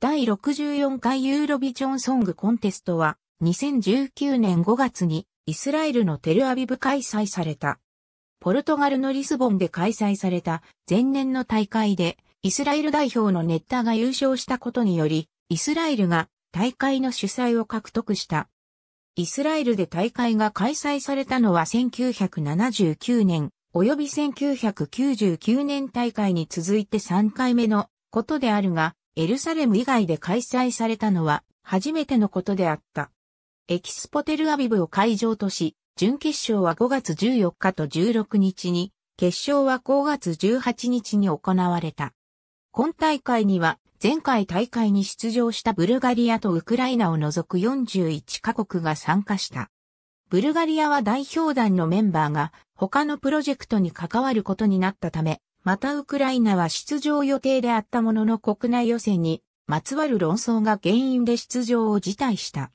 第64回ユーロビジョンソングコンテストは2019年5月にイスラエルのテルアビブ開催された。ポルトガルのリスボンで開催された前年の大会でイスラエル代表のネッタが優勝したことによりイスラエルが大会の主催を獲得した。イスラエルで大会が開催されたのは1979年及び1999年大会に続いて3回目のことであるが、エルサレム以外で開催されたのは初めてのことであった。エキスポテルアビブを会場とし、準決勝は5月14日と16日に、決勝は5月18日に行われた。今大会には前回大会に出場したブルガリアとウクライナを除く41カ国が参加した。ブルガリアは代表団のメンバーが他のプロジェクトに関わることになったため、またウクライナは出場予定であったものの国内予選にまつわる論争が原因で出場を辞退した。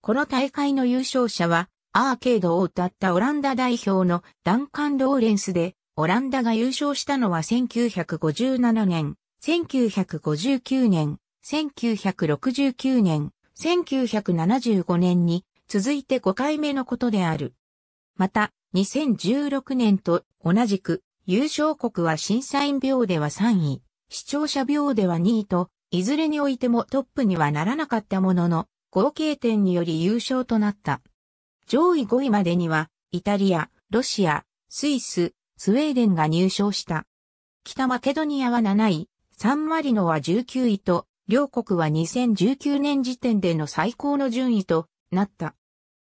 この大会の優勝者はアーケードを歌ったオランダ代表のダンカン・ローレンスで、オランダが優勝したのは1957年、1959年、1969年、1975年に続いて5回目のことである。また、2016年と同じく優勝国は審査員病では3位、視聴者病では2位と、いずれにおいてもトップにはならなかったものの、合計点により優勝となった。上位5位までには、イタリア、ロシア、スイス、スウェーデンが入賞した。北マケドニアは7位、サンマリノは19位と、両国は2019年時点での最高の順位となった。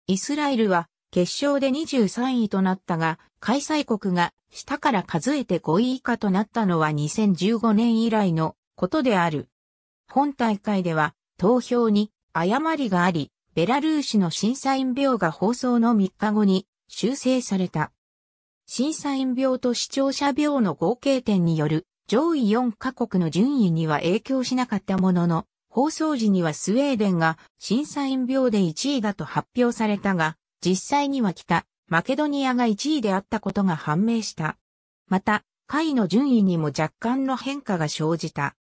イスラエルは決勝で23位となったが、開催国が下から数えて5位以下となったのは2015年以来のことである。本大会では投票に誤りがあり、ベラルーシの審査員病が放送の3日後に修正された。審査員病と視聴者病の合計点による上位4カ国の順位には影響しなかったものの、放送時にはスウェーデンが審査員病で1位だと発表されたが、実際には北マケドニアが1位であったことが判明した。また、会の順位にも若干の変化が生じた。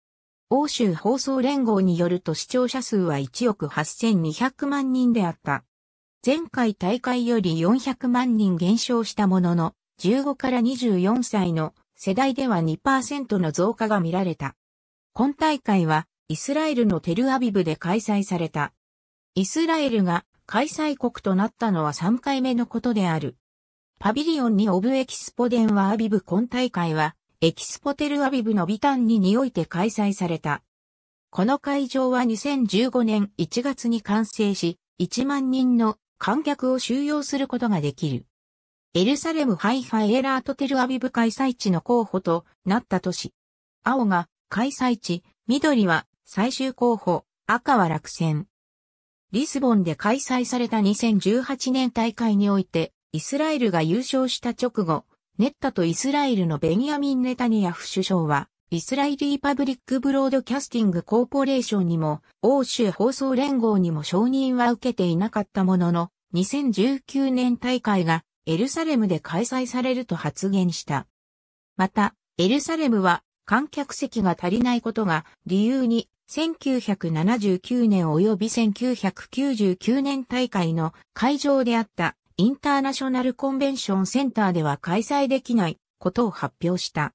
欧州放送連合によると視聴者数は1億8200万人であった。前回大会より400万人減少したものの、15から24歳の世代では2%の増加が見られた。今大会はイスラエルのテルアビブで開催された。イスラエルが開催国となったのは3回目のことである。パビリオンにオブエキスポデンはアビブ今大会は、エキスポテルアビブのビタンににおいて開催された。この会場は2015年1月に完成し、1万人の観客を収容することができる。エルサレムハイファエラートテルアビブ開催地の候補となった都市。青が開催地、緑は最終候補、赤は落選。リスボンで開催された2018年大会において、イスラエルが優勝した直後、ネッタとイスラエルのベニヤミン・ネタニヤフ首相は、イスラエリーパブリックブロードキャスティングコーポレーションにも、欧州放送連合にも承認は受けていなかったものの、2019年大会がエルサレムで開催されると発言した。また、エルサレムは観客席が足りないことが理由に1979年及び1999年大会の会場であったインターナショナルコンベンションセンターでは開催できないことを発表した。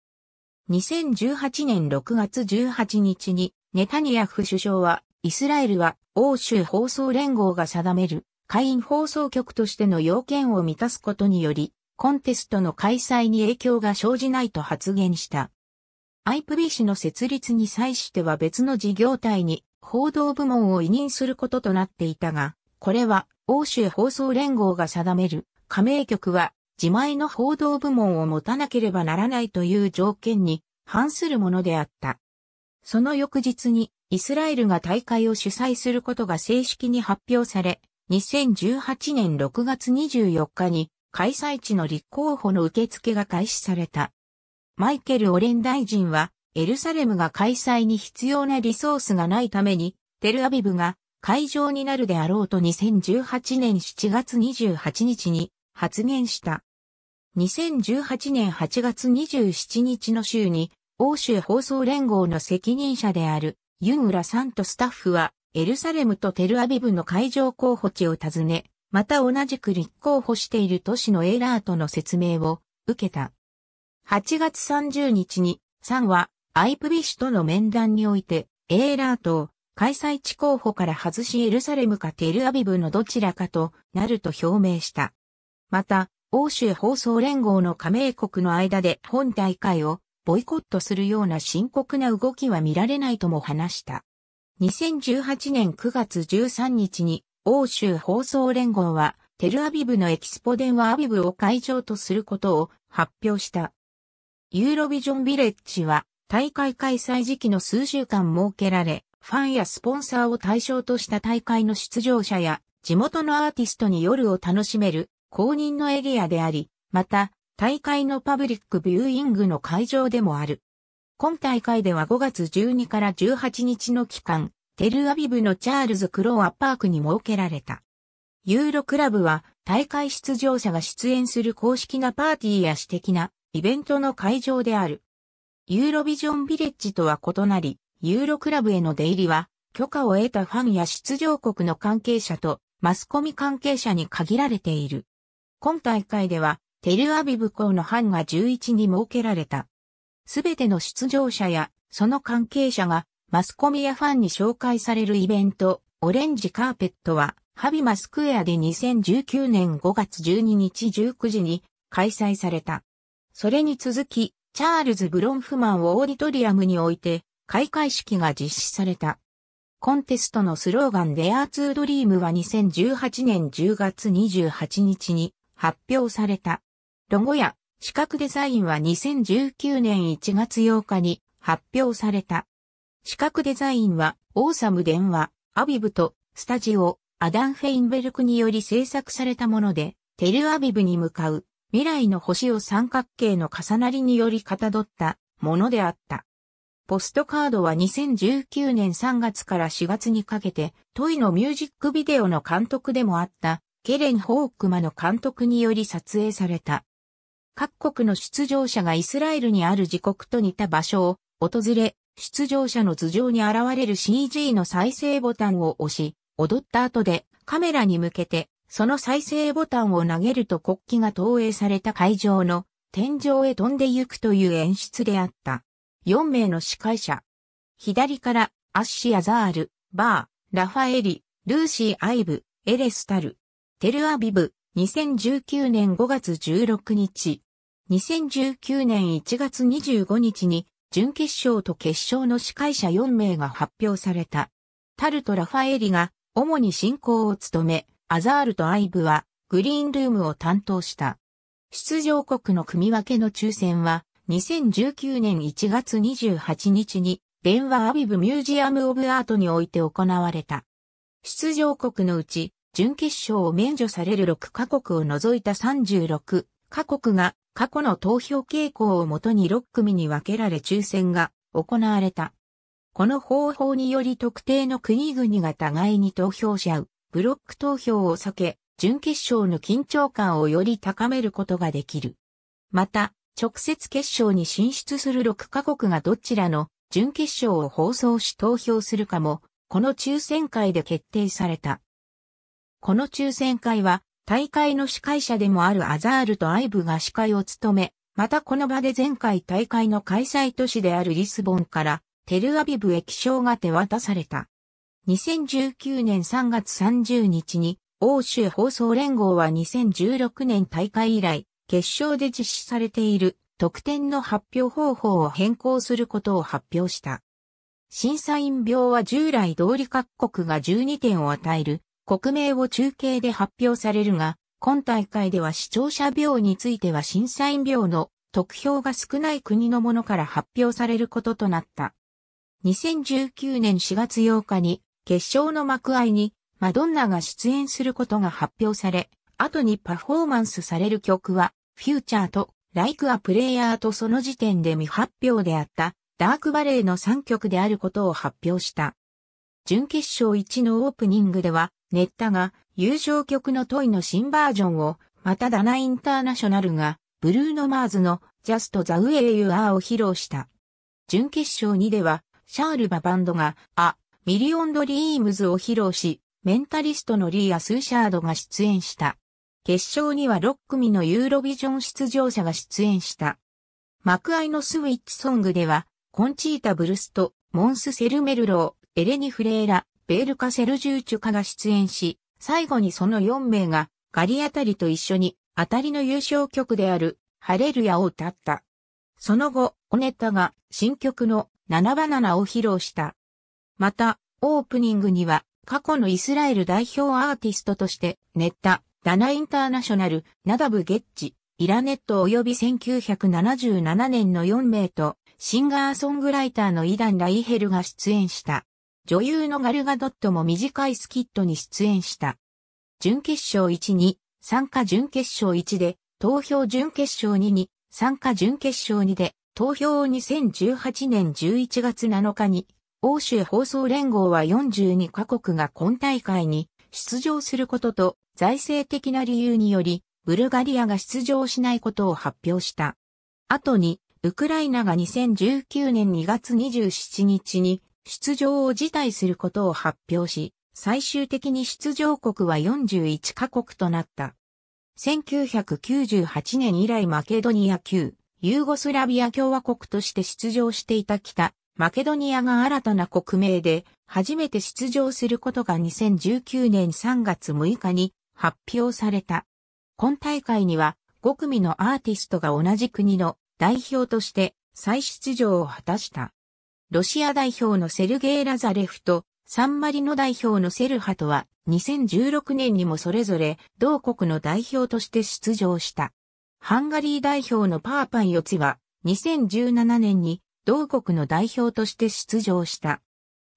2018年6月18日にネタニヤフ首相はイスラエルは欧州放送連合が定める会員放送局としての要件を満たすことによりコンテストの開催に影響が生じないと発言した。IPB 氏の設立に際しては別の事業体に報道部門を委任することとなっていたが、これは欧州放送連合が定める加盟局は自前の報道部門を持たなければならないという条件に反するものであった。その翌日にイスラエルが大会を主催することが正式に発表され、2018年6月24日に開催地の立候補の受付が開始された。マイケル・オレン大臣は、エルサレムが開催に必要なリソースがないために、テルアビブが会場になるであろうと2018年7月28日に発言した。2018年8月27日の週に、欧州放送連合の責任者であるユン・ウラさんとスタッフは、エルサレムとテルアビブの会場候補地を訪ね、また同じく立候補している都市のエラーとの説明を受けた。8月30日に、サンは、アイプビッシュとの面談において、エーラートを開催地候補から外しエルサレムかテルアビブのどちらかとなると表明した。また、欧州放送連合の加盟国の間で本大会をボイコットするような深刻な動きは見られないとも話した。2018年9月13日に欧州放送連合はテルアビブのエキスポ電話アビブを会場とすることを発表した。ユーロビジョンビレッジは大会開催時期の数週間設けられ、ファンやスポンサーを対象とした大会の出場者や地元のアーティストに夜を楽しめる公認のエリアであり、また大会のパブリックビューイングの会場でもある。今大会では5月12から18日の期間、テルアビブのチャールズ・クローアパークに設けられた。ユーロクラブは大会出場者が出演する公式なパーティーや私的なイベントの会場である。ユーロビジョンビレッジとは異なり、ユーロクラブへの出入りは、許可を得たファンや出場国の関係者とマスコミ関係者に限られている。今大会では、テルアビブ校の班が11に設けられた。すべての出場者やその関係者がマスコミやファンに紹介されるイベント、オレンジカーペットは、ハビマスクエアで2019年5月12日19時に開催された。それに続き、チャールズ・ブロンフマンをオーディトリアムにおいて、開会式が実施された。コンテストのスローガンデアーツードリームは2018年10月28日に発表された。ロゴや視覚デザインは2019年1月8日に発表された。視覚デザインはオーサム電話、アビブとスタジオ、アダン・フェインベルクにより制作されたもので、テルアビブに向かう未来の星を三角形の重なりによりかたどったものであった。ポストカードは2019年3月から4月にかけて、トイのミュージックビデオの監督でもあった、ケレン・ホークマの監督により撮影された。各国の出場者がイスラエルにある自国と似た場所を訪れ、出場者の頭上に現れる CG の再生ボタンを押し、踊った後でカメラに向けてその再生ボタンを投げると国旗が投影された会場の天井へ飛んで行くという演出であった。4名の司会者。左から、アッシアザール、バー、ラファエリ、ルーシー・アイブ、エレスタル。テルアビブ、2019年5月16日。2019年1月25日に、準決勝と決勝の司会者4名が発表された。タルとラファエリが、主に進行を務め、アザールとアイブはグリーンルームを担当した。出場国の組分けの抽選は2019年1月28日にデンワ・アビブ・ミュージアム・オブ・アートにおいて行われた。出場国のうち準決勝を免除される6カ国を除いた36カ国が過去の投票傾向をもとに6組に分けられ抽選が行われた。この方法により特定の国々が互いに投票し合うブロック投票を避け、準決勝の緊張感をより高めることができる。また、直接決勝に進出する6カ国がどちらの準決勝を放送し投票するかも、この抽選会で決定された。この抽選会は、大会の司会者でもあるアザールとアイブが司会を務め、またこの場で前回大会の開催都市であるリスボンからテルアビブへ気象が手渡された。2019年3月30日に、欧州放送連合は2016年大会以来、決勝で実施されている特典の発表方法を変更することを発表した。審査員病は従来通り各国が12点を与える国名を中継で発表されるが、今大会では視聴者病については審査員病の得票が少ない国のものから発表されることとなった。2019年4月8日に決勝の幕合にマドンナが出演することが発表され、後にパフォーマンスされる曲は、フューチャーと、ライクアプレイヤーとその時点で未発表であった、ダークバレーの3曲であることを発表した。準決勝1のオープニングでは、ネッタが、優勝曲のトイの新バージョンを、またダナインターナショナルが、ブルーノ・マーズの、ジャスト・ザ・ウェイ・ユアーを披露した。準決勝2では、シャール・ババンドが、あ、ミリオンドリームズを披露し、メンタリストのリーア・スーシャードが出演した。決勝には6組のユーロビジョン出場者が出演した。幕愛のスウィッチソングでは、コンチータ・ブルスト、モンス・セルメルロー、エレニ・フレーラ、ベールカ・セルジューチュカが出演し、最後にその4名が、ガリアタリと一緒に、当たりの優勝曲である、ハレルヤを歌った。その後、オネタが新曲のナバナナを披露した。また、オープニングには、過去のイスラエル代表アーティストとして、ネッタ、ダナインターナショナル、ナダブ・ゲッチ、イラネット及び1977年の4名と、シンガーソングライターのイダン・ライヘルが出演した。女優のガルガドットも短いスキットに出演した。準決勝1に、参加準決勝1で、投票準決勝2に、参加準決勝2で、投票を2018年11月7日に欧州放送連合は42カ国が今大会に出場することと財政的な理由により、ブルガリアが出場しないことを発表した。後に、ウクライナが2019年2月27日に出場を辞退することを発表し、最終的に出場国は41カ国となった。1998年以来マケドニア級ユーゴスラビア共和国として出場していた北マケドニアが新たな国名で初めて出場することが2019年3月6日に発表された。今大会には5組のアーティストが同じ国の代表として再出場を果たした。ロシア代表のセルゲイ・ラザレフとサンマリノ代表のセルハとは2016年にもそれぞれ同国の代表として出場した。ハンガリー代表のパーパンヨツは2017年に同国の代表として出場した。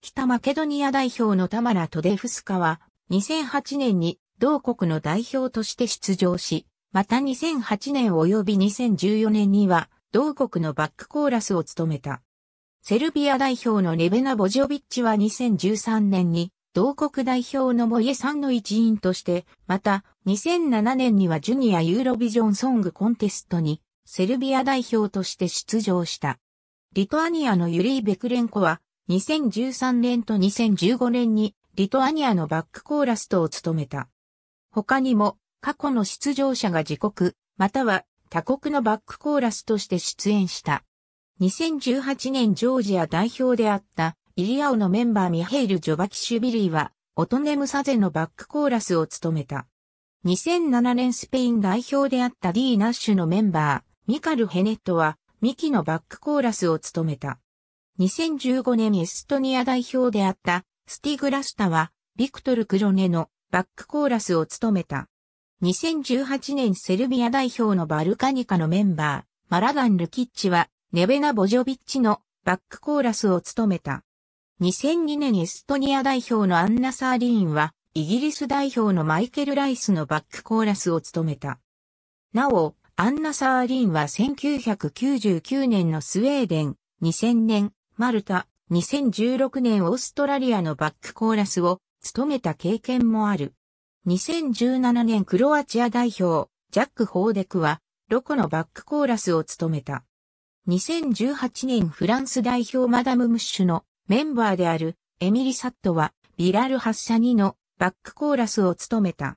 北マケドニア代表のタマラ・トデフスカは、2008年に同国の代表として出場し、また2008年及び2014年には、同国のバックコーラスを務めた。セルビア代表のレベナ・ボジョビッチは2013年に、同国代表のモイエさんの一員として、また、2007年にはジュニアユーロビジョンソングコンテストに、セルビア代表として出場した。リトアニアのユリー・ベクレンコは、2013年と2015年に、リトアニアのバックコーラストを務めた。他にも、過去の出場者が自国、または他国のバックコーラスとして出演した。2018年ジョージア代表であった、イリアオのメンバーミヘイル・ジョバキシュビリーは、オトネムサゼのバックコーラスを務めた。2007年スペイン代表であったディー・ナッシュのメンバー、ミカル・ヘネットは、ミキのバックコーラスを務めた。2015年エストニア代表であったスティグラスタは、ビクトル・クロネのバックコーラスを務めた。2018年セルビア代表のバルカニカのメンバー、マラダン・ルキッチは、ネベナ・ボジョビッチのバックコーラスを務めた。2002年エストニア代表のアンナ・サーリーンは、イギリス代表のマイケル・ライスのバックコーラスを務めた。なお、アンナ・サーリンは1999年のスウェーデン、2000年、マルタ、2016年オーストラリアのバックコーラスを務めた経験もある。2017年クロアチア代表、ジャック・ホーデクは、ロコのバックコーラスを務めた。2018年フランス代表マダム・ムッシュのメンバーであるエミリ・サットは、ビラル・ハッサニのバックコーラスを務めた。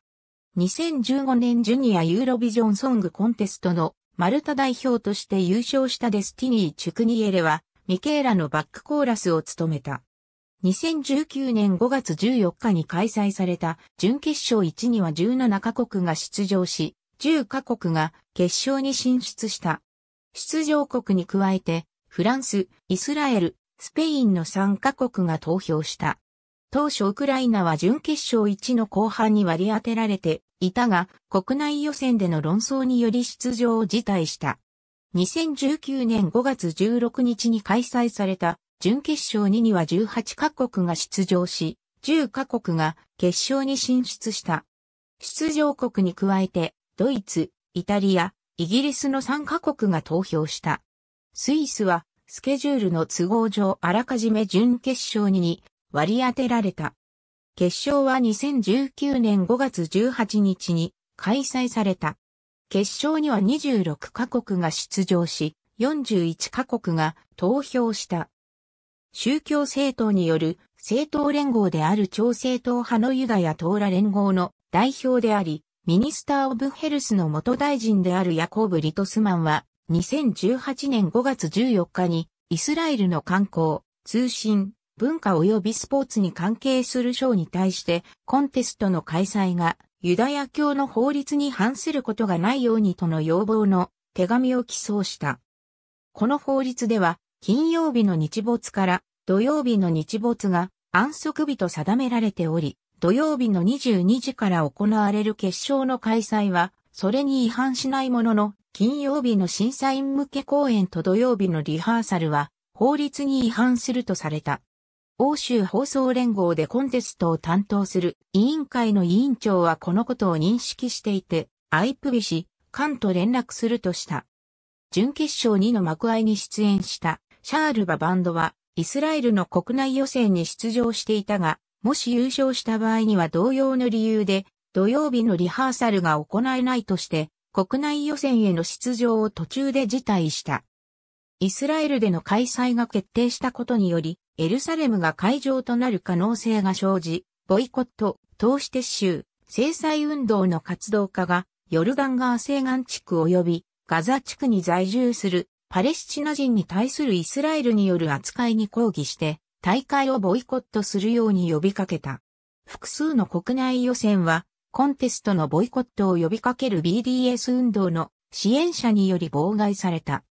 2015年ジュニアユーロビジョンソングコンテストのマルタ代表として優勝したデスティニー・チュクニエレはミケーラのバックコーラスを務めた。2019年5月14日に開催された準決勝1には17カ国が出場し、10カ国が決勝に進出した。出場国に加えて、フランス、イスラエル、スペインの3カ国が投票した。当初ウクライナは準決勝1の後半に割り当てられていたが、国内予選での論争により出場を辞退した。2019年5月16日に開催された準決勝2には18カ国が出場し、10カ国が決勝に進出した。出場国に加えて、ドイツ、イタリア、イギリスの3カ国が投票した。スイスは、スケジュールの都合上あらかじめ準決勝に割り当てられた。決勝は2019年5月18日に開催された。決勝には26カ国が出場し、41カ国が投票した。宗教政党による政党連合である朝政党派のユダヤトーラ連合の代表であり、ミニスター・オブ・ヘルスの元大臣であるヤコブ・リトスマンは、2018年5月14日にイスラエルの観光、通信、文化及びスポーツに関係する賞に対してコンテストの開催がユダヤ教の法律に反することがないようにとの要望の手紙を寄贈した。この法律では金曜日の日没から土曜日の日没が安息日と定められており、土曜日の22時から行われる決勝の開催は、それに違反しないものの、金曜日の審査員向け公演と土曜日のリハーサルは、法律に違反するとされた。欧州放送連合でコンテストを担当する委員会の委員長はこのことを認識していて、アイプビ氏、ンと連絡するとした。準決勝2の幕合に出演したシャール・ババンドは、イスラエルの国内予選に出場していたが、もし優勝した場合には同様の理由で、土曜日のリハーサルが行えないとして、国内予選への出場を途中で辞退した。イスラエルでの開催が決定したことにより、エルサレムが会場となる可能性が生じ、ボイコット、投資撤収、制裁運動の活動家が、ヨルガン川西岸地区及びガザ地区に在住するパレスチナ人に対するイスラエルによる扱いに抗議して、大会をボイコットするように呼びかけた。複数の国内予選は、コンテストのボイコットを呼びかける BDS 運動の支援者により妨害された。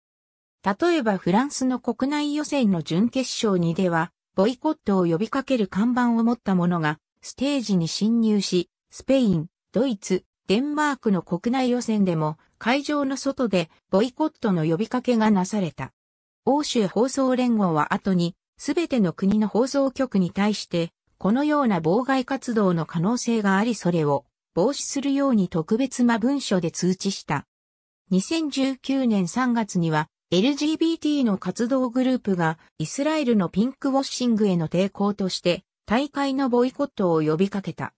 例えばフランスの国内予選の準決勝にでは、ボイコットを呼びかける看板を持った者が、ステージに侵入し、スペイン、ドイツ、デンマークの国内予選でも、会場の外でボイコットの呼びかけがなされた。欧州放送連合は後に、すべての国の放送局に対して、このような妨害活動の可能性がありそれを防止するように特別な文書で通知した。2019年3月には LGBT の活動グループがイスラエルのピンクウォッシングへの抵抗として大会のボイコットを呼びかけた。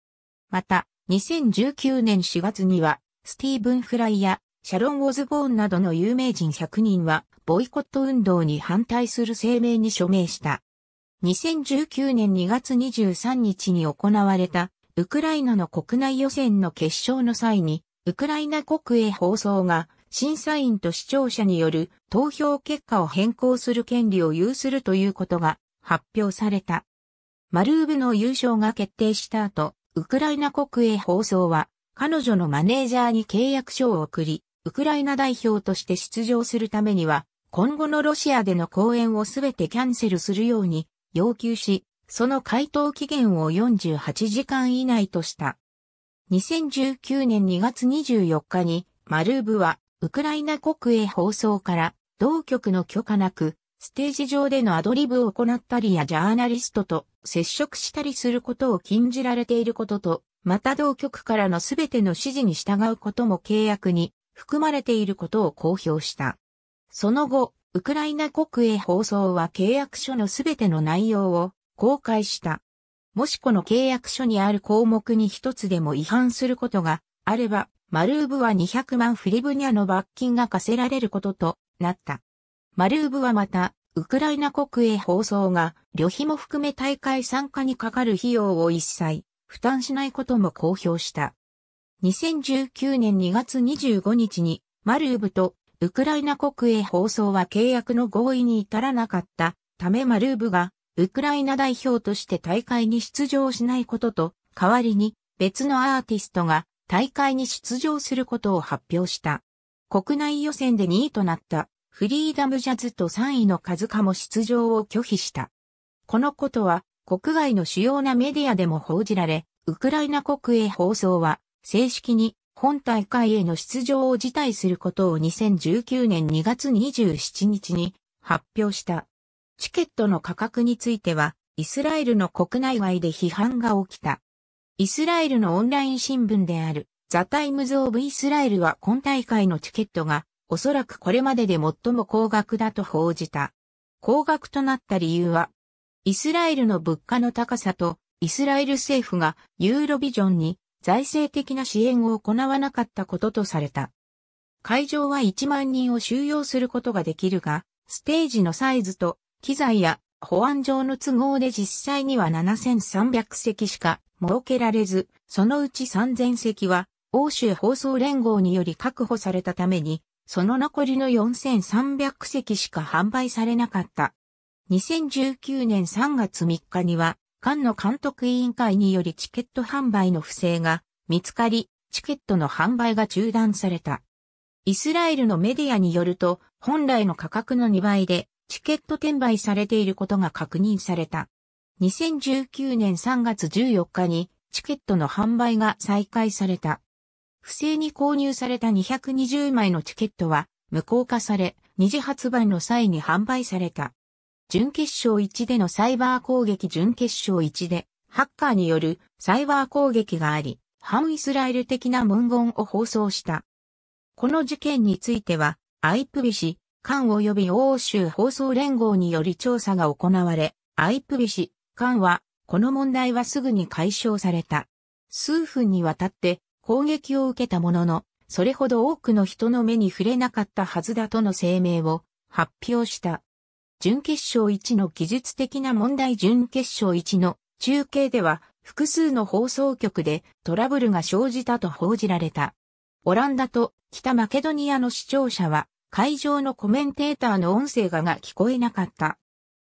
また、2019年4月にはスティーブン・フライやシャロン・オズボーンなどの有名人100人はボイコット運動に反対する声明に署名した。2019年2月23日に行われたウクライナの国内予選の決勝の際にウクライナ国営放送が審査員と視聴者による投票結果を変更する権利を有するということが発表された。マルーブの優勝が決定した後、ウクライナ国営放送は、彼女のマネージャーに契約書を送り、ウクライナ代表として出場するためには、今後のロシアでの公演をすべてキャンセルするように要求し、その回答期限を48時間以内とした。2019年2月24日に、マルーブはウクライナ国営放送から同局の許可なく、ステージ上でのアドリブを行ったりやジャーナリストと接触したりすることを禁じられていることと、また同局からのすべての指示に従うことも契約に含まれていることを公表した。その後、ウクライナ国営放送は契約書のすべての内容を公開した。もしこの契約書にある項目に一つでも違反することがあれば、マルーブは200万フリブニャの罰金が課せられることとなった。マルーブはまた、ウクライナ国営放送が旅費も含め大会参加にかかる費用を一切負担しないことも公表した。2019年2月25日にマルーブとウクライナ国営放送は契約の合意に至らなかったためマルーブがウクライナ代表として大会に出場しないことと代わりに別のアーティストが大会に出場することを発表した。国内予選で2位となったフリーダムジャズと3位のカズカも出場を拒否した。このことは国外の主要なメディアでも報じられ、ウクライナ国営放送は正式に本大会への出場を辞退することを2019年2月27日に発表した。チケットの価格については、イスラエルの国内外で批判が起きた。イスラエルのオンライン新聞であるザ・タイムズ・オブ・イスラエルは今大会のチケットがおそらくこれまでで最も高額だと報じた。高額となった理由は、イスラエルの物価の高さとイスラエル政府がユーロビジョンに財政的な支援を行わなかったこととされた。会場は1万人を収容することができるが、ステージのサイズと機材や保安上の都合で実際には7300席しか設けられず、そのうち3000席は、欧州放送連合により確保されたために、その残りの4300席しか販売されなかった。2019年3月3日には、官の監督委員会によりチケット販売の不正が見つかり、チケットの販売が中断された。イスラエルのメディアによると、本来の価格の2倍で、チケット転売されていることが確認された。2019年3月14日にチケットの販売が再開された。不正に購入された220枚のチケットは無効化され、二次発売の際に販売された。準決勝1でのサイバー攻撃準決勝1で、ハッカーによるサイバー攻撃があり、反イスラエル的な文言を放送した。この事件については、アイプビ市、官及び欧州放送連合により調査が行われ、アイプビ市、艦は、この問題はすぐに解消された。数分にわたって攻撃を受けたものの、それほど多くの人の目に触れなかったはずだとの声明を発表した。準決勝1の技術的な問題準決勝1の中継では複数の放送局でトラブルが生じたと報じられた。オランダと北マケドニアの視聴者は会場のコメンテーターの音声がが聞こえなかった。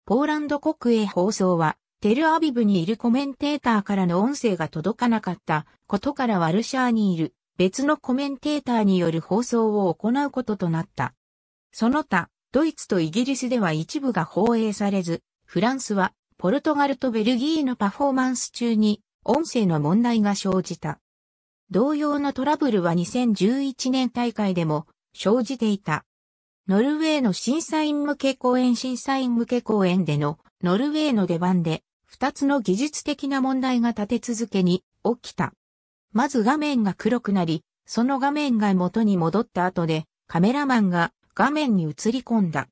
ポーランド国営放送はテルアビブにいるコメンテーターからの音声が届かなかったことからワルシャーにいる別のコメンテーターによる放送を行うこととなった。その他、ドイツとイギリスでは一部が放映されず、フランスはポルトガルとベルギーのパフォーマンス中に音声の問題が生じた。同様のトラブルは2011年大会でも生じていた。ノルウェーの審査員向け公演審査員向け公演でのノルウェーの出番で二つの技術的な問題が立て続けに起きた。まず画面が黒くなり、その画面が元に戻った後でカメラマンが画面に映り込んだ。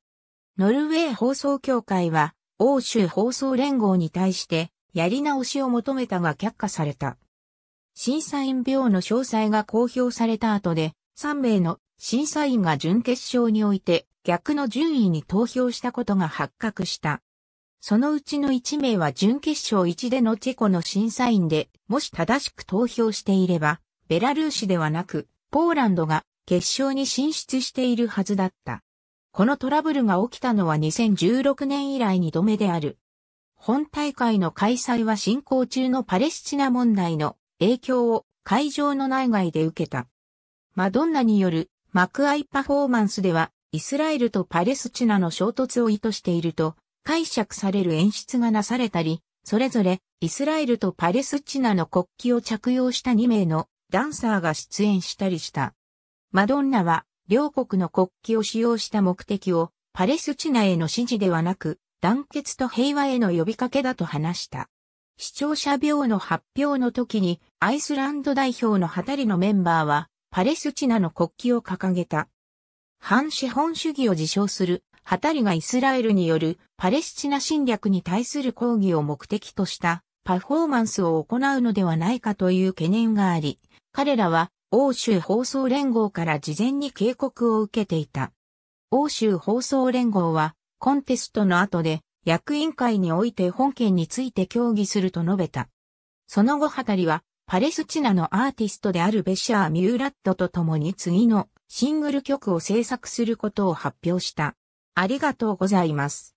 ノルウェー放送協会は欧州放送連合に対してやり直しを求めたが却下された。審査員病の詳細が公表された後で3名の審査員が準決勝において逆の順位に投票したことが発覚した。そのうちの1名は準決勝1でのチェコの審査員で、もし正しく投票していれば、ベラルーシではなく、ポーランドが決勝に進出しているはずだった。このトラブルが起きたのは2016年以来2度目である。本大会の開催は進行中のパレスチナ問題の影響を会場の内外で受けた。マドンナによる幕イパフォーマンスではイスラエルとパレスチナの衝突を意図していると解釈される演出がなされたり、それぞれイスラエルとパレスチナの国旗を着用した2名のダンサーが出演したりした。マドンナは両国の国旗を使用した目的をパレスチナへの支持ではなく団結と平和への呼びかけだと話した。視聴者病の発表の時にアイスランド代表のタリのメンバーはパレスチナの国旗を掲げた。反資本主義を自称するタ人がイスラエルによるパレスチナ侵略に対する抗議を目的としたパフォーマンスを行うのではないかという懸念があり、彼らは欧州放送連合から事前に警告を受けていた。欧州放送連合はコンテストの後で役員会において本件について協議すると述べた。その後はりはパレスチナのアーティストであるベシャー・ミューラットと共に次のシングル曲を制作することを発表した。ありがとうございます。